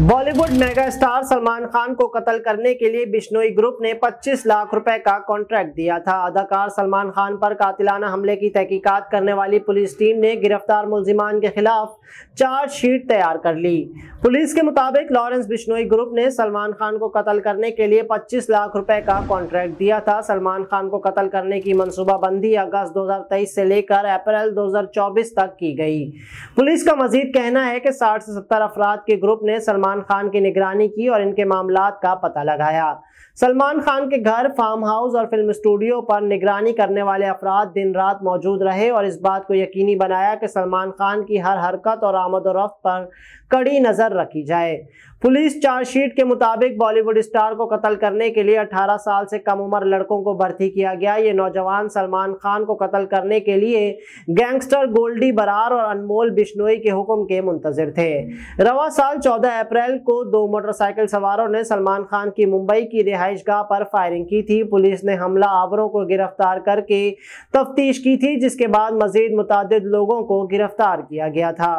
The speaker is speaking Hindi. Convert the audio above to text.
बॉलीवुड मेगा स्टार सलमान खान को कत्ल करने के लिए बिश्नोई ग्रुप ने 25 लाख रुपए का कॉन्ट्रैक्ट दिया था अदाकार सलमान खान पर कातिलाना हमले की तहकीकात करने वाली पुलिस टीम ने गिरफ्तार मुलजिमान के खिलाफ चार्जशीट तैयार कर ली पुलिस के मुताबिक लॉरेंस बिश्नोई ग्रुप ने सलमान खान को कत्ल करने के लिए पच्चीस लाख रुपए का कॉन्ट्रैक्ट दिया था सलमान खान को कत्ल करने की मनसूबाबंदी अगस्त दो से लेकर अप्रैल दो तक की गई पुलिस का मजीद कहना है कि साठ से सत्तर अफराद के ग्रुप ने सलमान सलमान खान की निगरानी की और इनके मामला का पता लगाया सलमान खान के घर फार्म हाउस और फिल्म स्टूडियो पर निगरानी करने वाले अफराद दिन रात मौजूद रहे और इस बात को यकीनी बनाया कि सलमान खान की हर हरकत और रफ्त पर कड़ी नज़र रखी जाए पुलिस चार्जशीट के मुताबिक बॉलीवुड स्टार को कत्ल करने के लिए 18 साल से कम उम्र लड़कों को भर्ती किया गया ये नौजवान सलमान खान को कत्ल करने के लिए गैंगस्टर गोल्डी बरार और अनमोल बिश्नोई के हुक्म के मुंतजर थे रवा साल 14 अप्रैल अप्रैल को दो मोटरसाइकिल सवारों ने सलमान खान की मुंबई की रिहाइश गाह पर फायरिंग की थी पुलिस ने हमला आवरों को गिरफ्तार करके तफ्तीश की थी जिसके बाद मजीद मुतद लोगों को गिरफ्तार किया गया था